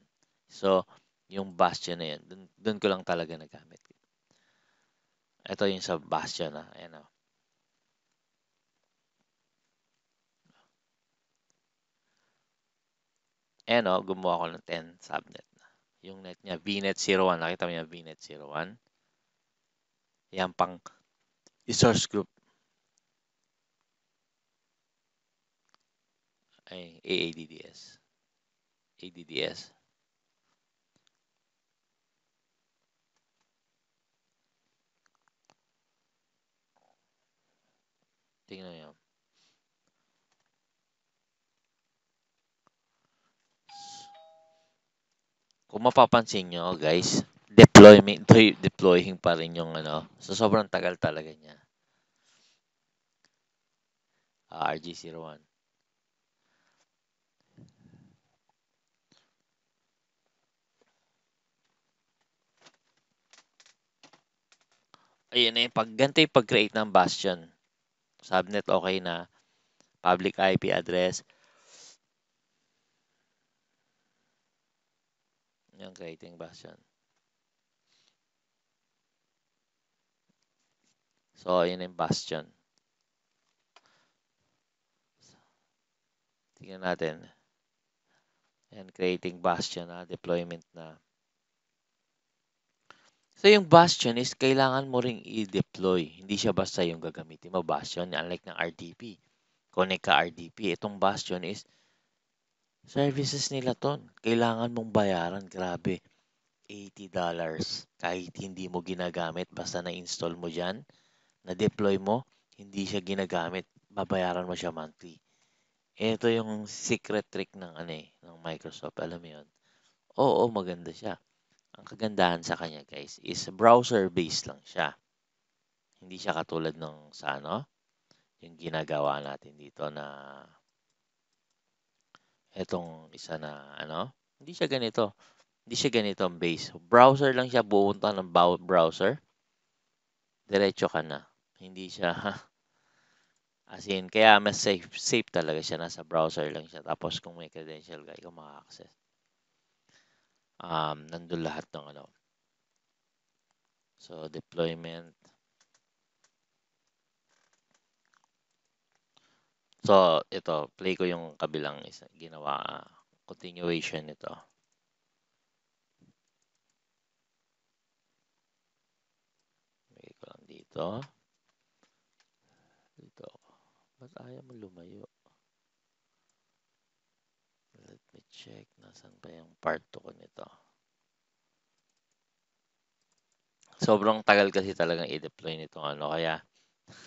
So, yung Bastion na yun, dun, dun ko lang talaga nagamit. Ito yung sa Bastion na, ayan o. Oh. ano, gumawa ko ng 10 subnet. Yung net niya, VNet 01. Nakita mo yung VNet 01? Yan pang resource group. Ay, AADDS. ADDS. Tingnan nyo. kung mapapansin nyo, guys, deployment, deploying pa rin yung ano. So, sobrang tagal talaga niya. Ah, RG01. Ayun na yung pagganti pag-create ng bastion. Subnet okay na. Public IP address yung creating version. So, yun yung bastion. Tingnan natin. And creating bastion na, ah, deployment na. So, yung bastion is kailangan mo ring i-deploy. Hindi siya basta yung gagamitin mo. Bastion, unlike ng RDP. Connect ka RDP. Itong bastion is Services nila ton, kailangan mong bayaran, grabe. $80 kahit hindi mo ginagamit basta na-install mo dyan, na-deploy mo, hindi siya ginagamit, babayaran mo siya monthly. Ito yung secret trick ng ano eh, ng Microsoft, alam mo yun. Oo, maganda siya. Ang kagandahan sa kanya guys is browser-based lang siya. Hindi siya katulad ng sa ano, yung ginagawa natin dito na etong isa na ano, hindi siya ganito. Hindi siya ganito ang base. Browser lang siya, bumunta ng browser. Diretso ka na. Hindi siya, As in, kaya mas safe, safe talaga siya. Nasa browser lang siya. Tapos kung may credential ka, ikaw maka-access. Um, nandun lahat ng ano. So, deployment. So, ito, play ko yung kabilang isa, ginawa, continuation nito. Lagay ko lang dito. Dito. Ba't ayaw mo lumayo? Let me check. Nasaan pa yung part 2 ko nito? Sobrang tagal kasi talagang i-deploy nitong ano. Kaya,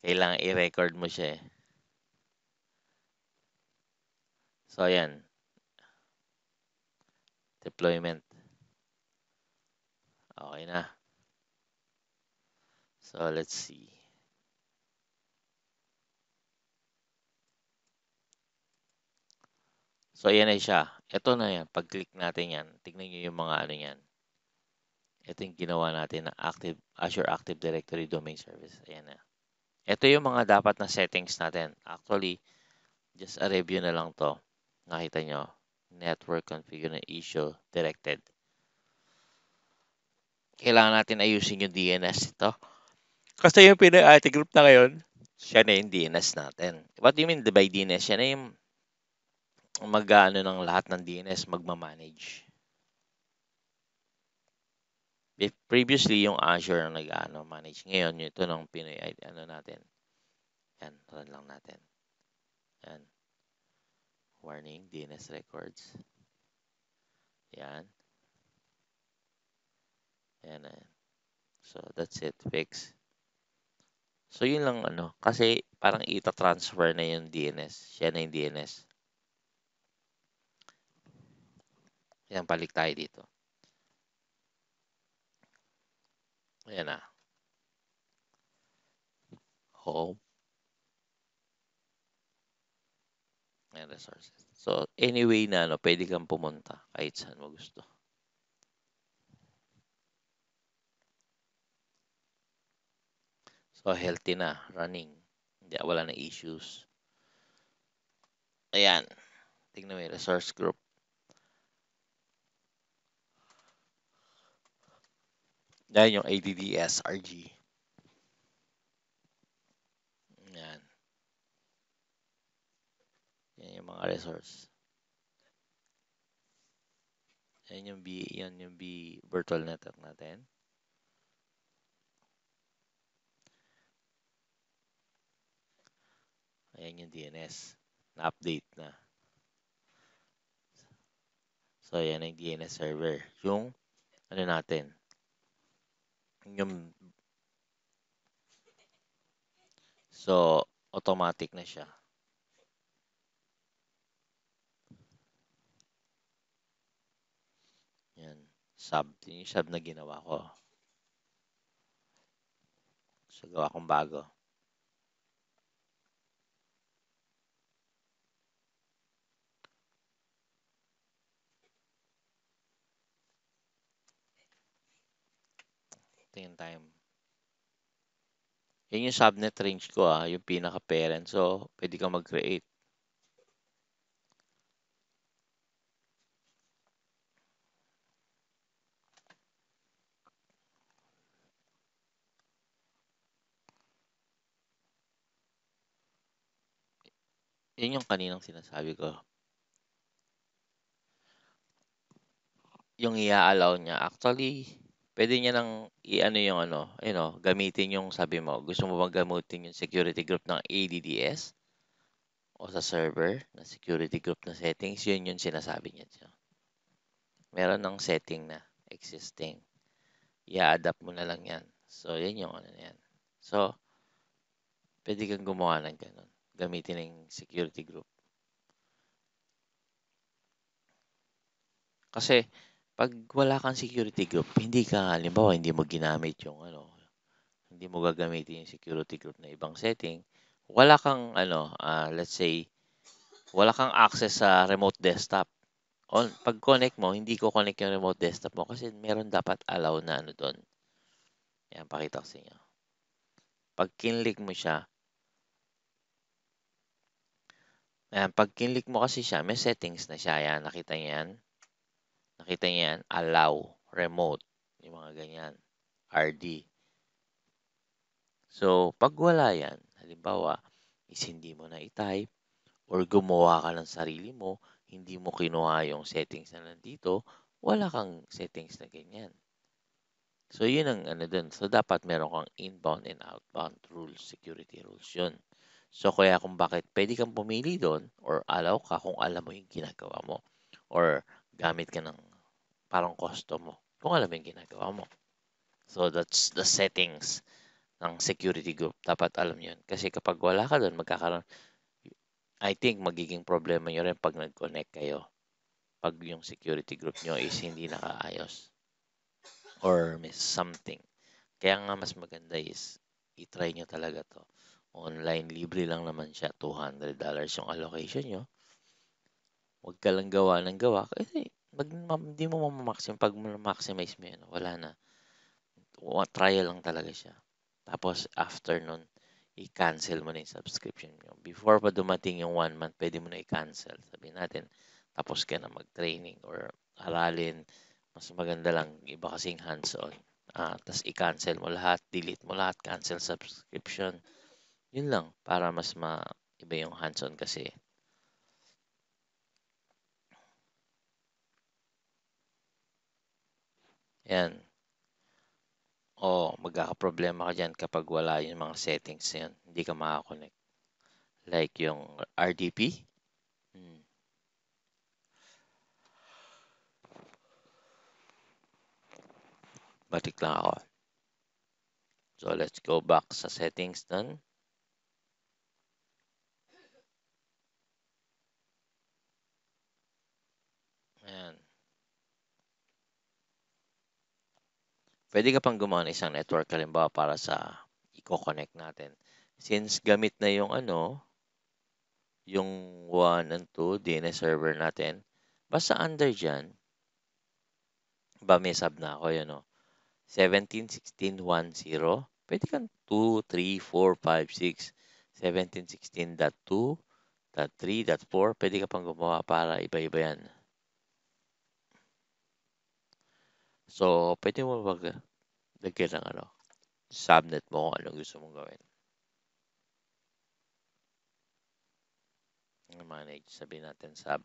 kailangan i-record mo siya eh. So, ayan. Deployment. Okay na. So, let's see. So, ayan na siya. Ito na yan. Pag-click natin yan, tingnan nyo yung mga ano yan. Ito yung ginawa natin na active, Azure Active Directory Domain Service. Ayan na. Ito yung mga dapat na settings natin. Actually, just a review na lang to. Nakita nyo, network configuration issue detected. Kailangan natin ayusin yung DNS ito. Kasi yung pinag-IT group na ngayon, siya na yung DNS natin. What do you mean by DNS? Siya na yung mag-ano ng lahat ng DNS, magmamanage. If previously, yung Azure ang nag-ano, manage. Ngayon, ito ng Pinoy, ano natin. Yan, run lang natin. Yan. Warning, DNS records. Yan. Yan. Ayan. Eh. So, that's it. Fix. So, yun lang ano. Kasi, parang ita-transfer na yung DNS. Siya na yung DNS. Yan, palik tayo dito. Ayan na. Ah. Home. and resources. So, anyway na, ano, pwede kang pumunta kahit saan mo gusto. So, healthy na, running. Hindi, wala na issues. Ayan. Tingnan mo yung resource group. Yan yung ADDSRG. Yan yung mga resource. Yan yung B, yan yung B virtual network natin. Ayan yung DNS. Na-update na. So, ayan yung DNS server. Yung, ano natin, yung So, automatic na siya. sub. Yun yung sub na ginawa ko. So, gawa kong bago. Tingin time. Yan yung subnet range ko ah, yung pinaka-parent. So, pwede kang mag-create. Yun yung kaninang sinasabi ko. Yung i-allow niya, actually, pwede niya nang i-ano yung ano, you know, gamitin yung sabi mo, gusto mo bang gamutin yung security group ng ADDS o sa server na security group na settings, yun yung sinasabi niya dyan. Meron ng setting na existing. I-adapt mo na lang yan. So, yan yung ano yan. So, pwede kang gumawa ng ganun gamitin ng security group. Kasi, pag wala kang security group, hindi ka, halimbawa, hindi mo ginamit yung ano, hindi mo gagamitin yung security group na ibang setting, wala kang, ano, uh, let's say, wala kang access sa remote desktop. On, pag connect mo, hindi ko connect yung remote desktop mo kasi meron dapat allow na ano doon. Yan, pakita ko sa inyo. Pag kinlik mo siya, Ayan, 'pag kinlik mo kasi siya, may settings na siya. Ayan, nakita niyo 'yan? Nakita niyo 'yan? Allow, remote, yung mga ganyan. RD. So, pag wala 'yan, halimbawa, is hindi mo na i-type or gumawa ka ng sarili mo, hindi mo kinuha yung settings na nandito, wala kang settings na ganyan. So, yun ang ano dun. So, dapat meron kang inbound and outbound rules, security rules yun. So kaya kung bakit pwede kang pumili doon or allow ka kung alam mo yung ginagawa mo or gamit ka ng parang custom mo kung alam mo yung ginagawa mo. So that's the settings ng security group. Dapat alam yun. Kasi kapag wala ka doon, magkakaroon, I think magiging problema nyo rin pag nag-connect kayo. Pag yung security group nyo is hindi nakaayos. Or miss something. Kaya nga mas maganda is, itry nyo talaga to Online, libre lang naman siya. $200 yung allocation nyo. Huwag ka lang gawa ng gawa. Kasi pag, hindi mo mamamaxim, pag maximize mo yun, wala na. Trial lang talaga siya. Tapos, after nun, i-cancel mo na yung subscription mo. Before pa dumating yung one month, pwede mo na i-cancel. Sabi natin, tapos ka na mag-training or aralin. Mas maganda lang, iba kasing hands-on. Ah, Tapos i-cancel mo lahat, delete mo lahat, cancel subscription. Yun lang, para mas maiba yung hands-on kasi. Yan. O, oh, magkakaproblema ka dyan kapag wala yung mga settings na Hindi ka makakonect. Like yung RDP. Hmm. Balik lang ako. So, let's go back sa settings dun. pwede ka pang gumawa ng isang network halimbawa para sa i-connect natin. Since gamit na yung ano, yung 1 and 2 DNS server natin, basta under dyan, ba may sub na ako, yun o. 17.16.1.0 Pwede kang 2, 3, 4, 5, 6, 17, 16.2, Pwede ka pang gumawa para iba-iba yan. So, pwede mo mag lagyan ng ano, subnet mo kung anong gusto mong gawin. Manage, sabihin natin sub.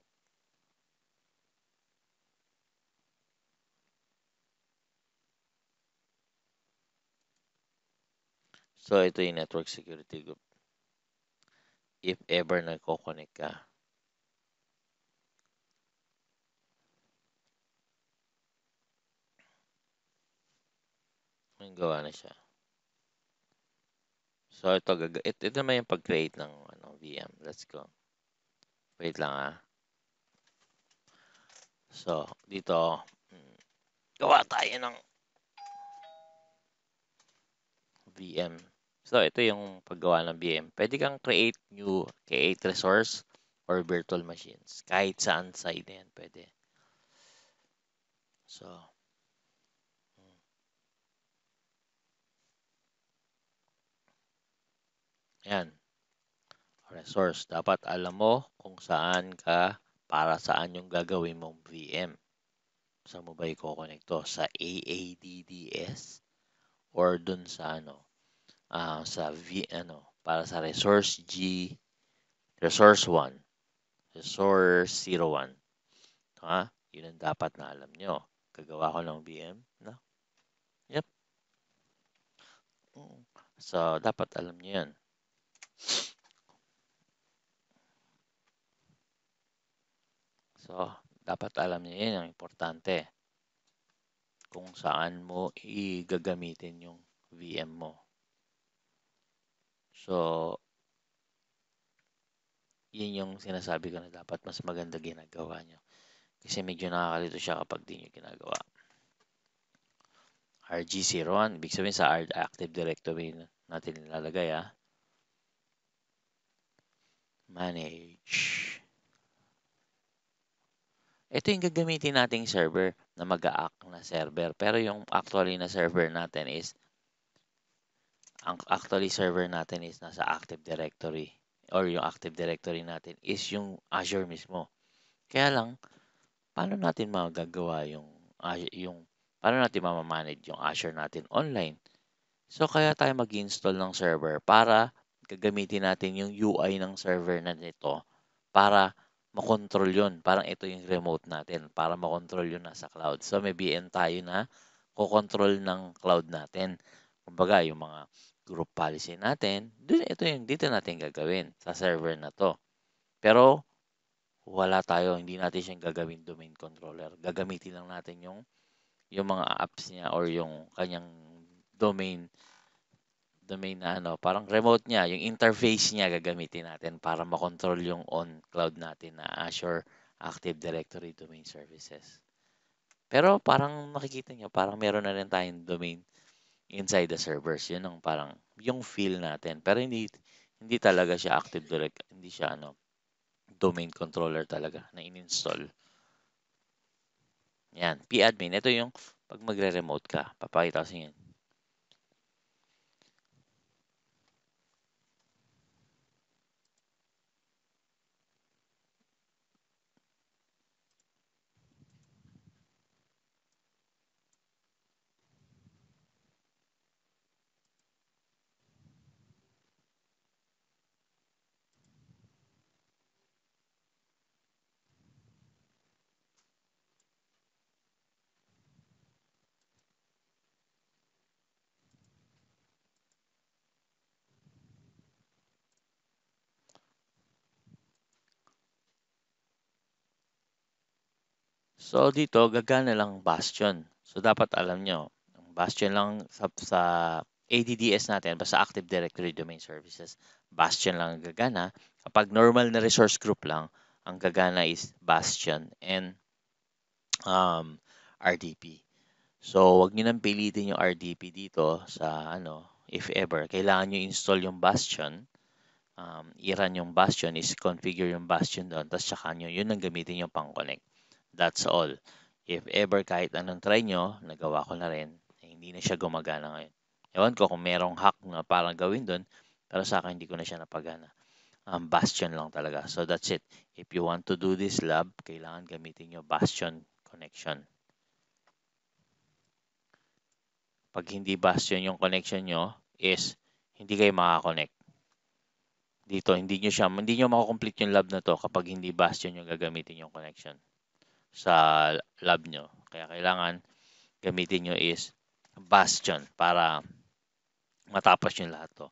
So, ito yung network security group. If ever nagkoconnect ka, Yung gawa na siya. So, ito, it, ito naman yung pag-create ng ano, VM. Let's go. Wait lang ah. So, dito, hmm, gawa tayo ng VM. So, ito yung paggawa ng VM. Pwede kang create new, create resource or virtual machines. Kahit saan side na yan, pwede. So, Ayan. Resource. Dapat alam mo kung saan ka, para saan yung gagawin mong VM. Saan mo ba i-coconnect to? Sa AADDS? Or dun sa ano? Uh, sa V, ano? Para sa resource G, resource 1, resource 01. Ha? Yun ang dapat na alam nyo. Gagawa ko ng VM. No? Yep. Mm. So, dapat alam nyo yan. So, dapat alam niyo yun, ang importante. Kung saan mo igagamitin yung VM mo. So, yun yung sinasabi ko na dapat mas maganda ginagawa nyo. Kasi medyo nakakalito siya kapag di nyo ginagawa. RG01, ibig sabihin sa Active Directory natin nilalagay ha. Ah. Manage ito yung gagamitin nating server na mag act na server. Pero yung actually na server natin is, ang actually server natin is nasa Active Directory or yung Active Directory natin is yung Azure mismo. Kaya lang, paano natin magagawa yung, yung paano natin mamamanage yung Azure natin online? So, kaya tayo mag-install ng server para gagamitin natin yung UI ng server na nito para makontrol yon Parang ito yung remote natin para makontrol yun nasa cloud. So may BN tayo na kukontrol ng cloud natin. Kumbaga, yung mga group policy natin, dun, ito yung dito natin gagawin sa server na to. Pero, wala tayo, hindi natin siyang gagawin domain controller. Gagamitin lang natin yung yung mga apps niya or yung kanyang domain domain na ano, parang remote niya, yung interface niya gagamitin natin para makontrol yung on cloud natin na Azure Active Directory Domain Services. Pero parang nakikita niyo, parang meron na rin tayong domain inside the servers. Yun ang parang yung feel natin. Pero hindi hindi talaga siya Active Direct, hindi siya ano domain controller talaga na ininstall. Yan, p-admin. Ito yung pag magre-remote ka. Papakita ko sa inyo. So dito gagana lang bastion. So dapat alam nyo, ang bastion lang sa, sa ADDS natin, basta Active Directory Domain Services, bastion lang ang gagana. Kapag normal na resource group lang, ang gagana is bastion and um, RDP. So, wag niyo nang pilitin yung RDP dito sa ano, if ever. Kailangan niyo install yung bastion. Um, i-run yung bastion, is configure yung bastion doon, tapos saka nyo, yun ang gamitin yung pang-connect. That's all. If ever kahit anong try nyo, nagawa ko na rin, eh, hindi na siya gumagana ngayon. Ewan ko kung merong hack na parang gawin doon, pero sa akin hindi ko na siya napagana. Um, bastion lang talaga. So that's it. If you want to do this lab, kailangan gamitin nyo bastion connection. Pag hindi bastion yung connection nyo, is hindi kayo makakonect. Dito, hindi nyo siya, hindi nyo makakomplete yung lab na to kapag hindi bastion yung gagamitin yung connection sa lab nyo. Kaya kailangan gamitin nyo is bastion para matapos yung lahat to.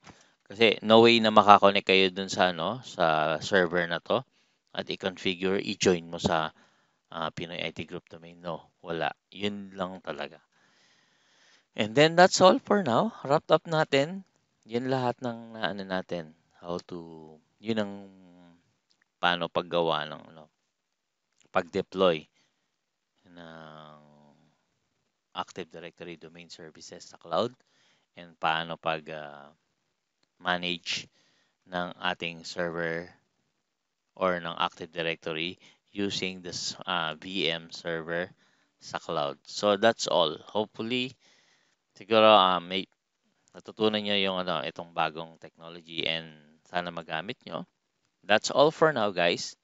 Kasi no way na makakonek kayo dun sa, ano, sa server na to at i-configure, i-join mo sa uh, Pinoy IT Group domain. No, wala. Yun lang talaga. And then that's all for now. Wrapped up natin. Yun lahat ng ano natin. How to, yun ang paano paggawa ng ano, pag-deploy ng Active Directory domain services sa cloud and paano pag uh, manage ng ating server or ng Active Directory using this uh, ah, VM server sa cloud. So that's all. Hopefully siguro uh, may natutunan niyo yung ano itong bagong technology and sana magamit nyo. That's all for now guys.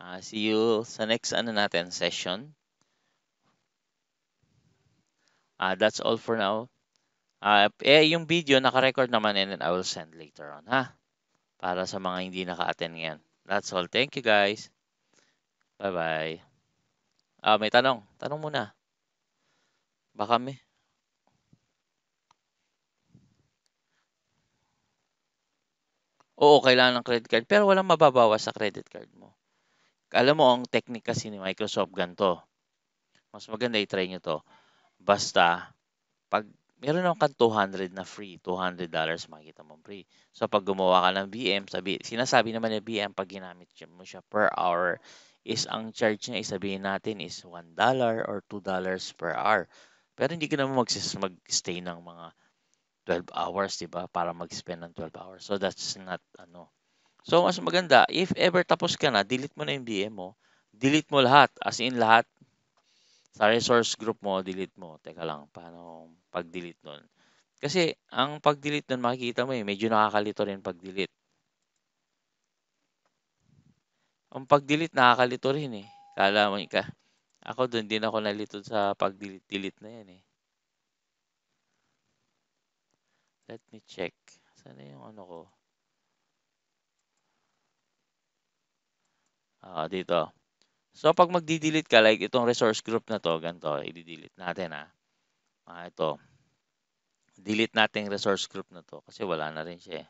Uh, see you sa next ano natin session. Uh, that's all for now. Uh, eh, yung video, naka-record naman and then I will send later on, ha? Para sa mga hindi naka-attend ngayon. That's all. Thank you, guys. Bye-bye. Ah, uh, may tanong. Tanong muna. Baka may... Oo, kailangan ng credit card. Pero walang mababawas sa credit card mo. Alam mo, ang technique kasi ni Microsoft ganito. Mas maganda i-try nyo to Basta, pag meron akong 200 na free, $200 dollars makikita mo free. So, pag gumawa ka ng BM, sabi, sinasabi naman ng BM pag ginamit mo siya per hour is ang charge niya isabihin natin is $1 dollar or $2 dollars per hour. Pero hindi ka naman mag-stay ng mga 12 hours, di ba? Para mag-spend ng 12 hours. So, that's not, ano. So, mas maganda, if ever tapos ka na, delete mo na yung BM mo. Delete mo lahat. As in, lahat sa resource group mo, delete mo. Teka lang, paano pag-delete nun? Kasi, ang pag-delete nun, makikita mo eh, medyo nakakalito rin pag-delete. Ang pag-delete, nakakalito rin eh. Kala mo ka. Ako doon, din ako nalito sa pag-delete-delete na yan eh. Let me check. Sana yung ano ko? Ah, dito. So, pag magdi-delete ka, like itong resource group na to, ganito, i-delete natin ha. Ah. ah, ito. Delete natin resource group na to kasi wala na rin siya eh.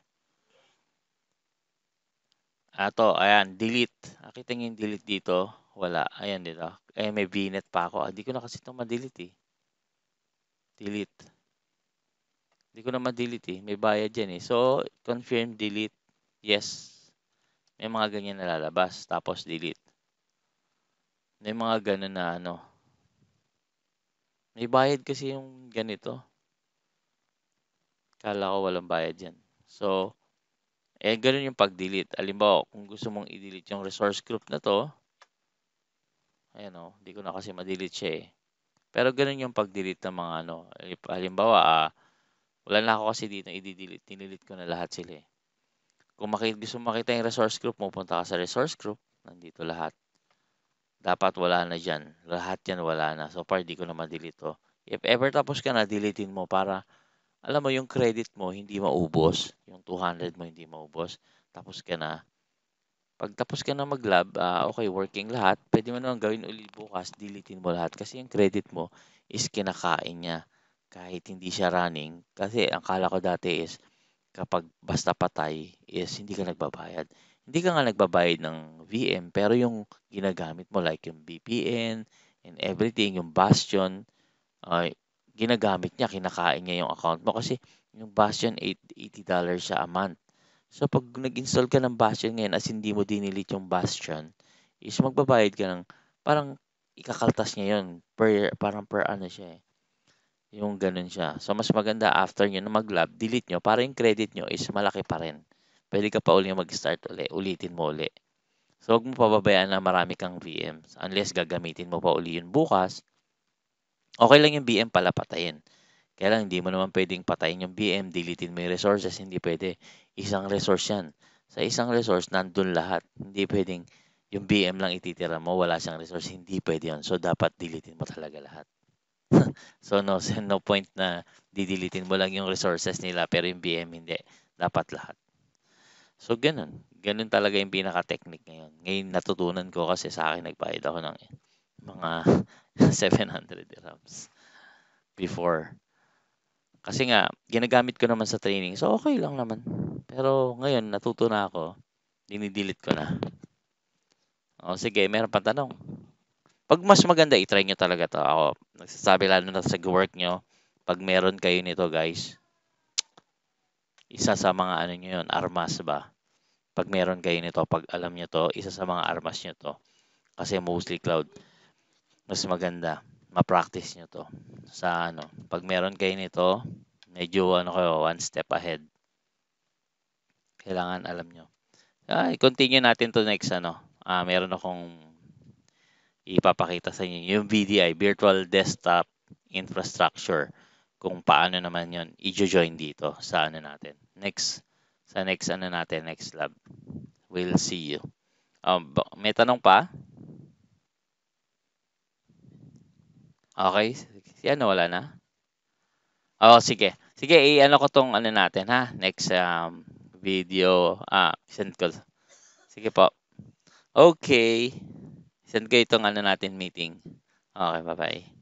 Ato, ah, ayan, delete. Nakita ah, nyo yung delete dito? Wala. Ayan dito. Eh, may vnet pa ako. Hindi ah, ko na kasi ito ma-delete eh. Delete. Hindi ko na ma-delete eh. May bayad dyan eh. So, confirm, delete, yes. May mga ganyan na lalabas. Tapos, delete. May mga ganun na ano. May bayad kasi yung ganito. Kala ko walang bayad yan. So, eh, ganun yung pag-delete. Alimbawa, kung gusto mong i-delete yung resource group na to, ayan o, hindi ko na kasi ma-delete siya eh. Pero ganun yung pag-delete ng mga ano. Halimbawa, ah, wala na ako kasi dito i-delete. Tinilit ko na lahat sila eh. Kung makita, gusto mo makita yung resource group, pupunta ka sa resource group. Nandito lahat dapat wala na dyan. Lahat yan wala na. So far, di ko naman delete If ever tapos ka na, deletein mo para, alam mo, yung credit mo hindi maubos. Yung 200 mo hindi maubos. Tapos ka na. Pag tapos ka na mag-lab, uh, okay, working lahat, pwede mo naman gawin ulit bukas, deletein mo lahat. Kasi yung credit mo is kinakain niya kahit hindi siya running. Kasi ang kala ko dati is, kapag basta patay, is hindi ka nagbabayad hindi ka nga nagbabayad ng VM, pero yung ginagamit mo like yung VPN and everything, yung Bastion, uh, ginagamit niya, kinakain niya yung account mo kasi yung Bastion, $80 siya a month. So, pag nag-install ka ng Bastion ngayon, as hindi mo dinilit yung Bastion, is magbabayad ka ng, parang ikakaltas niya yun, per, parang per ano siya eh. Yung ganun siya. So, mas maganda after nyo na mag-lab, delete nyo para yung credit nyo is malaki pa rin pwede ka pa uli mag-start uli. Ulitin mo uli. So, huwag mo pababayaan na marami kang VMs unless gagamitin mo pa uli yun bukas. Okay lang yung VM pala patayin. Kaya lang, hindi mo naman pwedeng patayin yung VM, delete mo yung resources, hindi pwede. Isang resource yan. Sa isang resource, nandun lahat. Hindi pwedeng yung VM lang ititira mo, wala siyang resource, hindi pwede yun. So, dapat deletein mo talaga lahat. so, no, so no point na didilitin mo lang yung resources nila, pero yung VM hindi. Dapat lahat. So, ganun. Ganun talaga yung pinaka-technique ngayon. Ngayon, natutunan ko kasi sa akin, nagbayad ako ng mga 700 dirhams before. Kasi nga, ginagamit ko naman sa training. So, okay lang naman. Pero ngayon, natuto na ako. Dinidelete ko na. O, sige, meron pang tanong. Pag mas maganda, itry nyo talaga to. Ako, nagsasabi lalo na sa work nyo, pag meron kayo nito, guys, isa sa mga ano nyo yun, armas ba? Pag meron kayo nito, pag alam nyo to, isa sa mga armas nyo to. Kasi mostly cloud. Mas maganda, ma-practice nyo to. Sa ano, pag meron kayo nito, medyo ano kayo, one step ahead. Kailangan alam nyo. Ay, continue natin to next ano. Ah, meron akong ipapakita sa inyo yung VDI, Virtual Desktop Infrastructure kung paano naman yon i-join dito sa ano natin. Next, sa next ano natin, next lab. We'll see you. Um, may tanong pa? Okay, si ano wala na? Oh, sige. Sige, i-ano ko tong ano natin ha, next um, video. Ah, send ko. Sige po. Okay. Send ko itong ano natin meeting. Okay, bye-bye.